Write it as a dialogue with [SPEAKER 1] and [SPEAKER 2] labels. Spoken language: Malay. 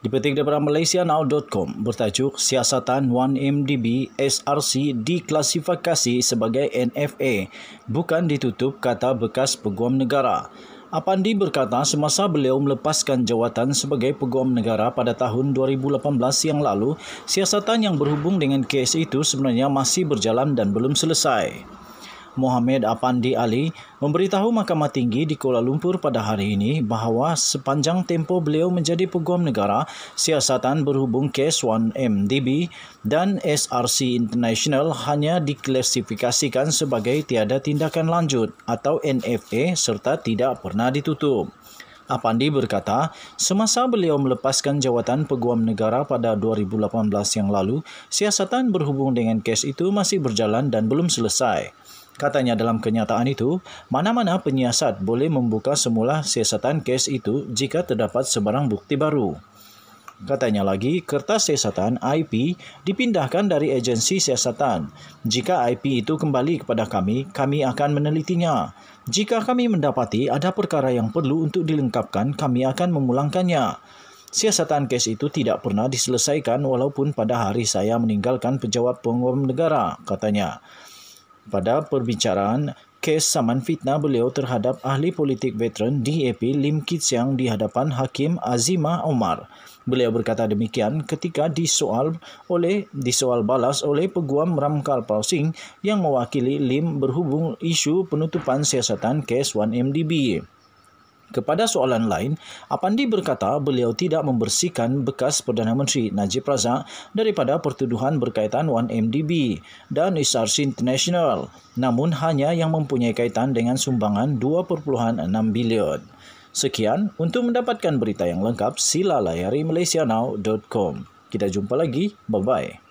[SPEAKER 1] Dipetik daripada MalaysiaNow.com bertajuk Siasatan 1MDB SRC diklasifikasi sebagai NFA bukan ditutup kata bekas peguam negara. Apandi berkata semasa beliau melepaskan jawatan sebagai peguam negara pada tahun 2018 yang lalu, siasatan yang berhubung dengan kes itu sebenarnya masih berjalan dan belum selesai. Mohamed Afandi Ali memberitahu Mahkamah Tinggi di Kuala Lumpur pada hari ini bahawa sepanjang tempoh beliau menjadi peguam negara, siasatan berhubung kes 1MDB dan SRC International hanya diklasifikasikan sebagai tiada tindakan lanjut atau NFA serta tidak pernah ditutup. Apandi berkata, semasa beliau melepaskan jawatan peguam negara pada 2018 yang lalu, siasatan berhubung dengan kes itu masih berjalan dan belum selesai. Katanya dalam kenyataan itu, mana-mana penyiasat boleh membuka semula siasatan kes itu jika terdapat sebarang bukti baru. Katanya lagi, kertas siasatan IP dipindahkan dari agensi siasatan. Jika IP itu kembali kepada kami, kami akan menelitinya. Jika kami mendapati ada perkara yang perlu untuk dilengkapkan, kami akan memulangkannya. Siasatan kes itu tidak pernah diselesaikan walaupun pada hari saya meninggalkan pejabat pengumum negara, katanya. Pada perbicaraan kes saman fitnah beliau terhadap ahli politik veteran DAP Lim Kit Siang di hadapan Hakim Azimah Omar. Beliau berkata demikian ketika disoal oleh disoal balas oleh peguam Ramkal Pausing yang mewakili Lim berhubung isu penutupan siasatan kes 1MDB. Kepada soalan lain, Apandi berkata beliau tidak membersihkan bekas Perdana Menteri Najib Razak daripada pertuduhan berkaitan 1MDB dan SRC International, namun hanya yang mempunyai kaitan dengan sumbangan 2.6 bilion. Sekian, untuk mendapatkan berita yang lengkap, sila layari malaysianow.com. Kita jumpa lagi. Bye-bye.